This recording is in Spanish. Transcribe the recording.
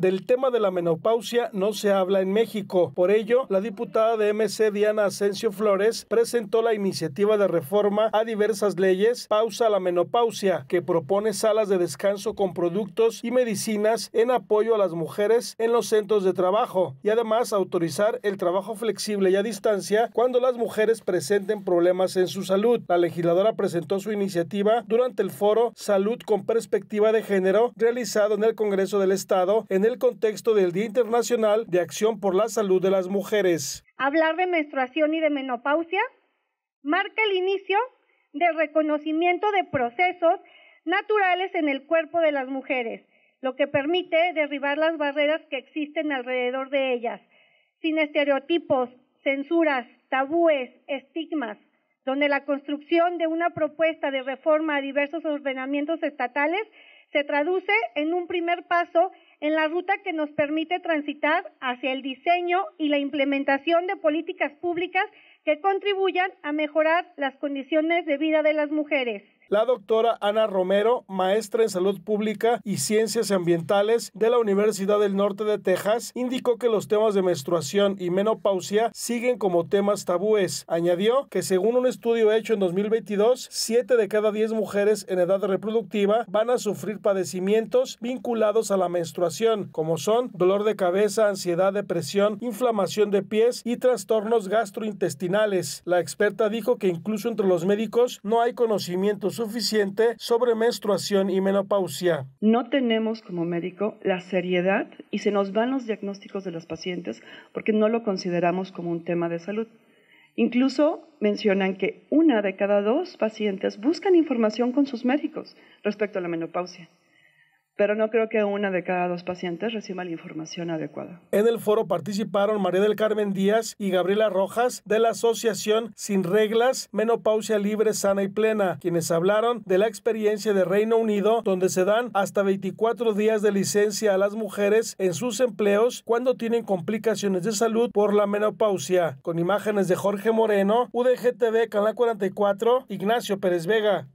Del tema de la menopausia no se habla en México. Por ello, la diputada de MC Diana Asencio Flores presentó la iniciativa de reforma a diversas leyes Pausa la menopausia, que propone salas de descanso con productos y medicinas en apoyo a las mujeres en los centros de trabajo y además autorizar el trabajo flexible y a distancia cuando las mujeres presenten problemas en su salud. La legisladora presentó su iniciativa durante el foro Salud con Perspectiva de Género realizado en el Congreso del Estado en el el contexto del Día Internacional de Acción por la Salud de las Mujeres. Hablar de menstruación y de menopausia marca el inicio del reconocimiento de procesos naturales en el cuerpo de las mujeres, lo que permite derribar las barreras que existen alrededor de ellas, sin estereotipos, censuras, tabúes, estigmas, donde la construcción de una propuesta de reforma a diversos ordenamientos estatales se traduce en un primer paso en la ruta que nos permite transitar hacia el diseño y la implementación de políticas públicas que contribuyan a mejorar las condiciones de vida de las mujeres. La doctora Ana Romero, maestra en salud pública y ciencias ambientales de la Universidad del Norte de Texas, indicó que los temas de menstruación y menopausia siguen como temas tabúes. Añadió que según un estudio hecho en 2022, 7 de cada 10 mujeres en edad reproductiva van a sufrir padecimientos vinculados a la menstruación como son dolor de cabeza, ansiedad, depresión, inflamación de pies y trastornos gastrointestinales. La experta dijo que incluso entre los médicos no hay conocimiento suficiente sobre menstruación y menopausia. No tenemos como médico la seriedad y se nos van los diagnósticos de los pacientes porque no lo consideramos como un tema de salud. Incluso mencionan que una de cada dos pacientes buscan información con sus médicos respecto a la menopausia pero no creo que una de cada dos pacientes reciba la información adecuada. En el foro participaron María del Carmen Díaz y Gabriela Rojas de la Asociación Sin Reglas Menopausia Libre Sana y Plena, quienes hablaron de la experiencia de Reino Unido, donde se dan hasta 24 días de licencia a las mujeres en sus empleos cuando tienen complicaciones de salud por la menopausia. Con imágenes de Jorge Moreno, UDGTV Canal 44, Ignacio Pérez Vega.